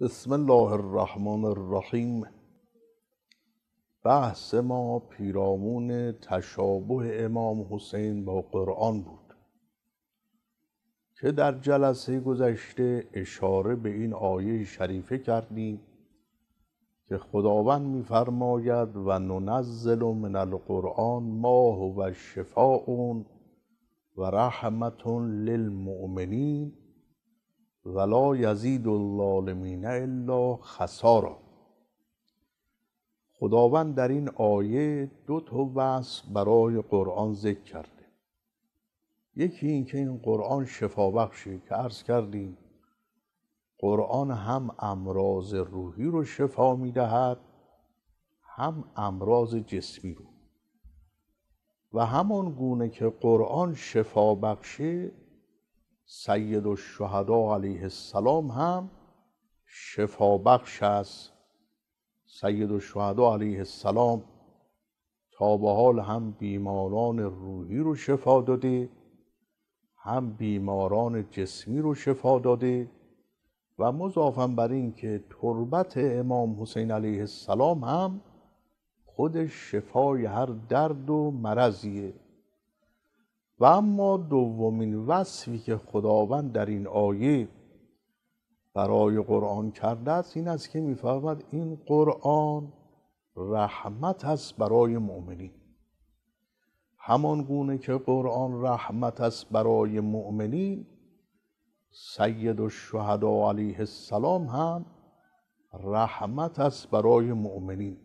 بسم الله الرحمن الرحیم بحث ما پیرامون تشابه امام حسین با قرآن بود که در جلسه گذشته اشاره به این آیه شریفه کردیم که خداوند میفرماید و ننزل من القرآن ما هو شفاء و رحمت للمؤمنین ولا یزید الظالمین الا خسارا خداوند در این آیه دو تا برای قرآن ذکر کرده یکی اینکه این قرآن شفا بخشه که عرض کردیم قرآن هم امراض روحی رو شفا میدهد هم امراض جسمی رو و همان گونه که قرآن شفا بخشه سید و شهده علیه السلام هم شفا بخش است سید و شهده علیه السلام تا به حال هم بیماران روحی رو شفا داده هم بیماران جسمی رو شفا داده و مضافم بر این که تربت امام حسین علیه السلام هم خودش شفای هر درد و مرضیه و اما دومین وصفی که خداوند در این آیه برای قرآن کرده است این است که میفهمد؟ این قرآن رحمت است برای مؤمنین همان گونه که قرآن رحمت است برای مؤمنین سید الشهدا علیه السلام هم رحمت است برای مؤمنین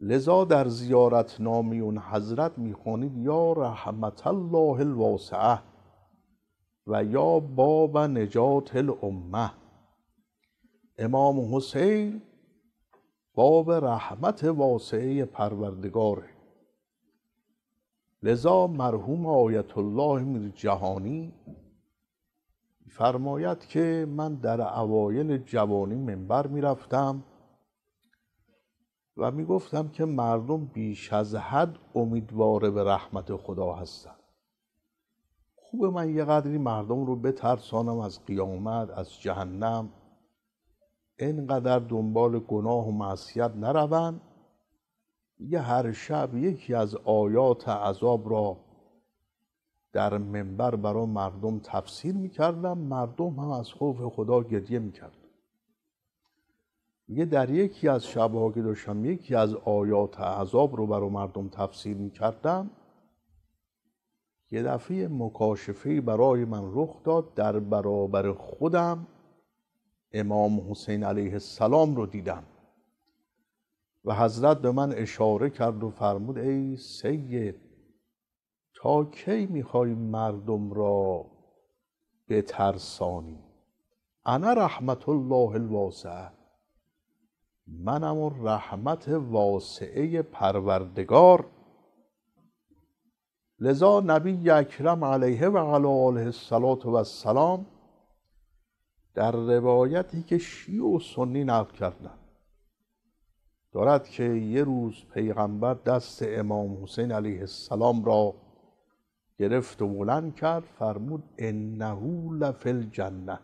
لذا در زیارت اون حضرت میخوانید یا رحمت الله الواسعه و یا باب نجات الامه امام حسین باب رحمت واسعه پروردگاره لذا مرحوم آیت الله میر جهانی فرماید که من در اوایل جوانی منبر میرفتم و می گفتم که مردم بیش از حد امیدواره به رحمت خدا هستند خوب من یه قدری مردم رو بترسانم از قیامت از جهنم اینقدر دنبال گناه و معصیت نروند یه هر شب یکی از آیات عذاب را در منبر برای مردم تفسیر میکردم مردم هم از خوف خدا گریه کردم میگه در یکی از شبها که داشتم یکی از آیات عذاب رو برای مردم تفسیر میکردم یه دفعه مکاشفه برای من رخ داد در برابر خودم امام حسین علیه السلام رو دیدم و حضرت به من اشاره کرد و فرمود ای سید تا کی میخوای مردم را بترسانی انا رحمت الله الواسعه منم رحمت واسعه پروردگار لذا نبی اکرم علیه و علیه آله و السلام در روایتی که شیع و سنی نقل کردند دارد که یه روز پیغمبر دست امام حسین علیه السلام را گرفت و بلند کرد فرمود انه لفل الجنه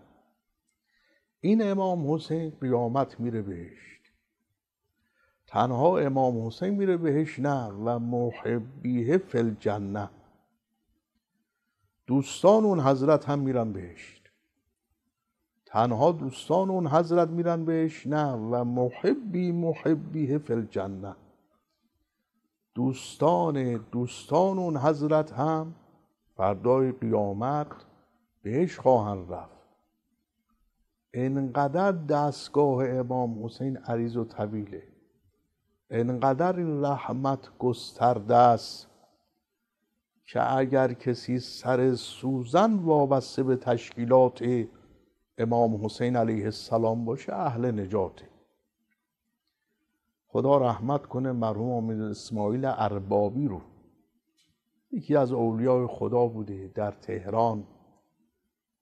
این امام حسین قیامت میره بهش تنها امام حسین میره بهش نه و محبیه فل جنه دوستان اون حضرت هم میرن بهشت تنها دوستان اون حضرت میرن بهش نه و محبی محبیه فل جنه دوستان دوستان اون حضرت هم فردای قیامت بهش خواهند رفت انقدر دستگاه امام حسین عریض و طویله انقدر این رحمت گسترده است که اگر کسی سر سوزن وابسته به تشکیلات امام حسین علیه السلام باشه اهل نجاته خدا رحمت کنه مرحوم امید اسماعیل اربابی رو یکی از اولیای خدا بوده در تهران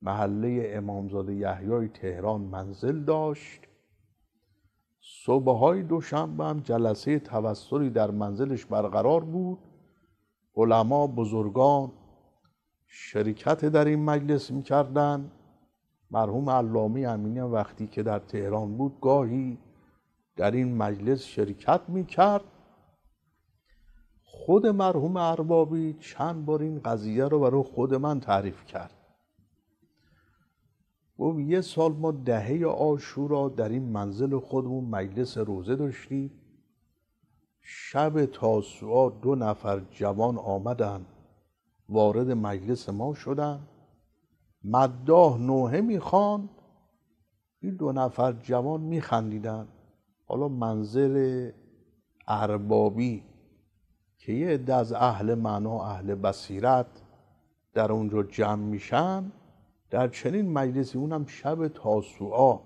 محله امامزاده یحیای تهران منزل داشت صبح های دوشنبه هم جلسه توسلی در منزلش برقرار بود علما بزرگان شرکت در این مجلس کردن مرحوم علامی امینی وقتی که در تهران بود گاهی در این مجلس شرکت میکرد خود مرحوم اربابی چند بار این قضیه رو برای خود من تعریف کرد گفت یه سال ما دهه آشورا در این منزل خودمون مجلس روزه داشتیم شب تاسوعا دو نفر جوان آمدن وارد مجلس ما شدن مداح نوحه میخوان این دو نفر جوان میخندیدن حالا منزل اربابی که یه عده از اهل معنا اهل بصیرت در اونجا جمع میشن در چنین مجلسی اونم شب تاسوعا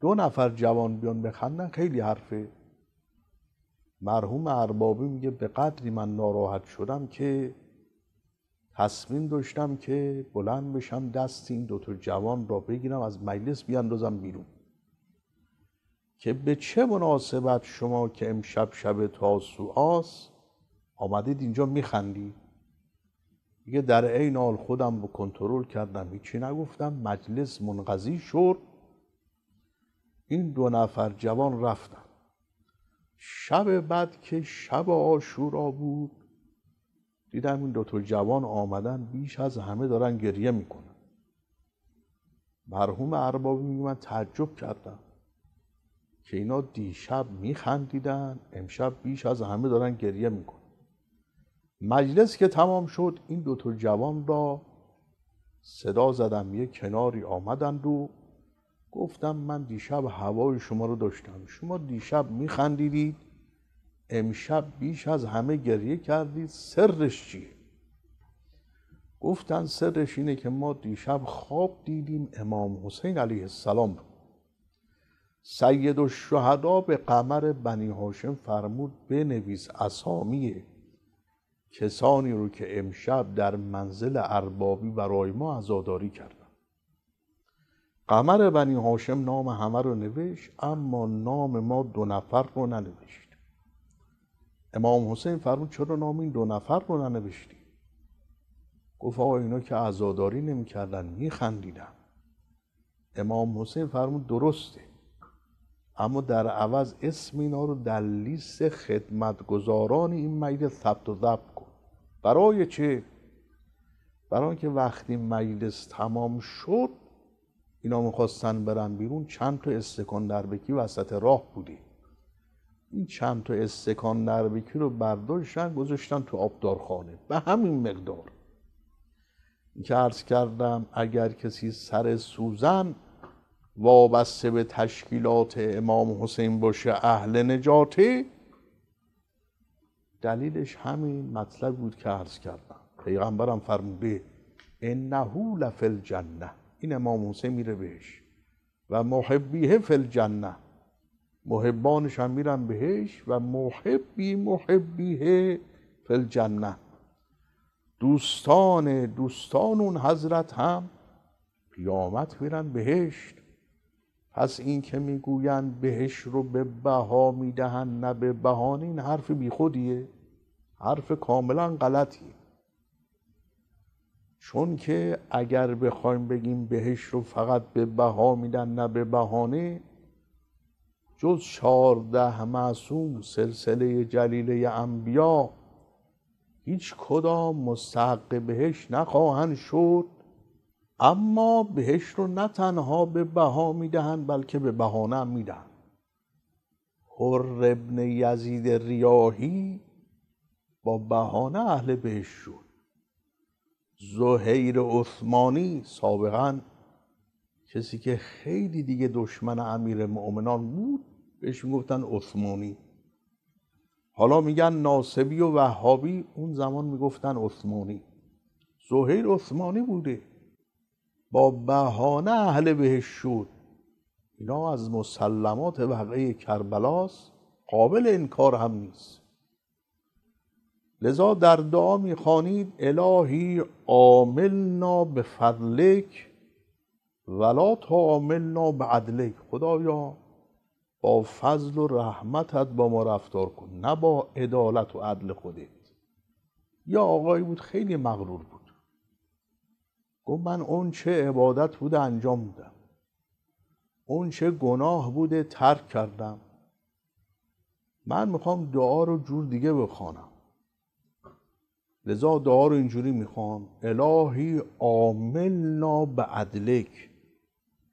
دو نفر جوان بیان بخندن خیلی حرفه مرحوم اربابی میگه به قدری من ناراحت شدم که تصمیم داشتم که بلند بشم دست این دوتا جوان را بگیرم از مجلس بیاندازم بیرون که به چه مناسبت شما که امشب شب تاسوعاست آمدید اینجا میخندید دیگه در عین حال خودم رو کنترل کردم هیچی نگفتم مجلس منقضی شد این دو نفر جوان رفتن شب بعد که شب آشورا بود دیدم این دوتا جوان آمدن بیش از همه دارن گریه میکنن مرحوم اربابی میگه من تعجب کردم که اینا دیشب میخندیدن امشب بیش از همه دارن گریه میکنن مجلس که تمام شد این دوتا جوان را صدا زدم یه کناری آمدند و گفتم من دیشب هوای شما رو داشتم شما دیشب میخندیدید امشب بیش از همه گریه کردید سرش چیه گفتن سرش اینه که ما دیشب خواب دیدیم امام حسین علیه السلام رو سید و به قمر بنی هاشم فرمود بنویس اسامی کسانی رو که امشب در منزل اربابی برای ما عزاداری کردن قمر بنی هاشم نام همه رو نوشت اما نام ما دو نفر رو ننوشت امام حسین فرمود چرا نام این دو نفر رو ننوشتی گفت آقا اینا که عزاداری نمیکردن میخندیدن امام حسین فرمود درسته اما در عوض اسم اینا رو در لیست خدمتگزاران این مجلس ثبت و ضبط برای چه؟ برای که وقتی مجلس تمام شد اینا میخواستن برن بیرون چند تا استکان دربکی وسط راه بودی این چند تا استکان دربکی رو برداشتن گذاشتن تو آبدارخانه به همین مقدار این که عرض کردم اگر کسی سر سوزن وابسته به تشکیلات امام حسین باشه اهل نجاته دلیلش همین مطلب بود که عرض کردم پیغمبرم فرموده انه لفی الجنه این امام حسین میره بهش و محبیه فی الجنه محبانش هم میرن بهش و محبی محبیه فی الجنه دوستان دوستان اون حضرت هم قیامت میرن بهشت پس این که میگویند بهش رو به بها میدهن نه به بهانه این حرف خودیه حرف کاملا غلطیه چون که اگر بخوایم بگیم بهش رو فقط به بها میدن نه به بهانه جز چهارده معصوم سلسله جلیله انبیا هیچ کدام مستحق بهش نخواهند شد اما بهش رو نه تنها به بها میدهند بلکه به بهانه میدن میدهند حر ابن یزید ریاهی با بهانه اهل بهش شد زهیر عثمانی سابقا کسی که خیلی دیگه دشمن امیر مؤمنان بود بهش میگفتن عثمانی حالا میگن ناسبی و وهابی اون زمان میگفتن عثمانی زهیر عثمانی بوده با بهانه اهل بهش شد اینا از مسلمات وقعه کربلاست قابل انکار هم نیست لذا در دعا میخوانید الهی عاملنا به فضلک ولا تعاملنا به عدلک خدایا با فضل و رحمتت با ما رفتار کن نه با عدالت و عدل خودت یا آقایی بود خیلی مغرور بود گفت من اون چه عبادت بوده انجام بودم اون چه گناه بوده ترک کردم من میخوام دعا رو جور دیگه بخوانم لذا دعا رو اینجوری میخوان الهی عاملنا به عدلک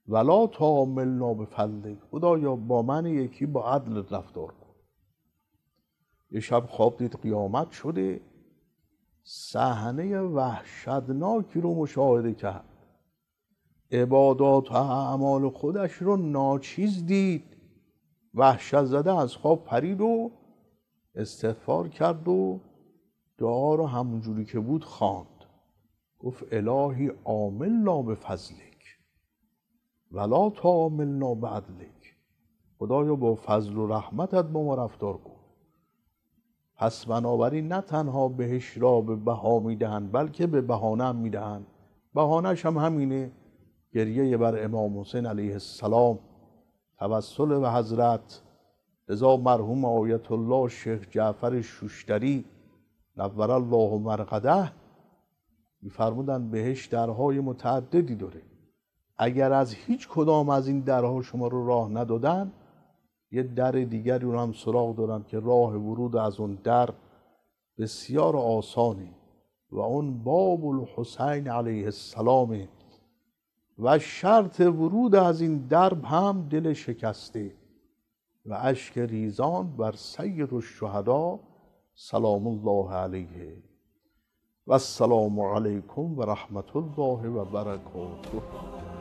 ولا تعاملنا به فضلک یا با من یکی با عدل رفتار کن یه شب خواب دید قیامت شده صحنه وحشتناکی رو مشاهده کرد عبادات و اعمال خودش رو ناچیز دید وحشت زده از خواب پرید و استغفار کرد و دعا رو همونجوری که بود خواند گفت الهی لا به فضلک ولا تعاملنا به عدلک خدایا با فضل و رحمتت با ما رفتار کن پس بنابراین نه تنها بهش را به بها میدهند بلکه به بهانه هم میدهند بهانهش هم همینه گریه بر امام حسین علیه السلام توسل به حضرت ازا مرحوم آیت الله شیخ جعفر شوشتری نور الله مرقده میفرمودن بهش درهای متعددی داره اگر از هیچ کدام از این درها شما رو راه ندادن یه در دیگری رو هم سراغ دارن که راه ورود از اون در بسیار آسانه و اون باب الحسین علیه السلام و شرط ورود از این درب هم دل شکسته و اشک ریزان بر سیر الشهدا سلام الله عليه والسلام عليكم ورحمة الله وبركاته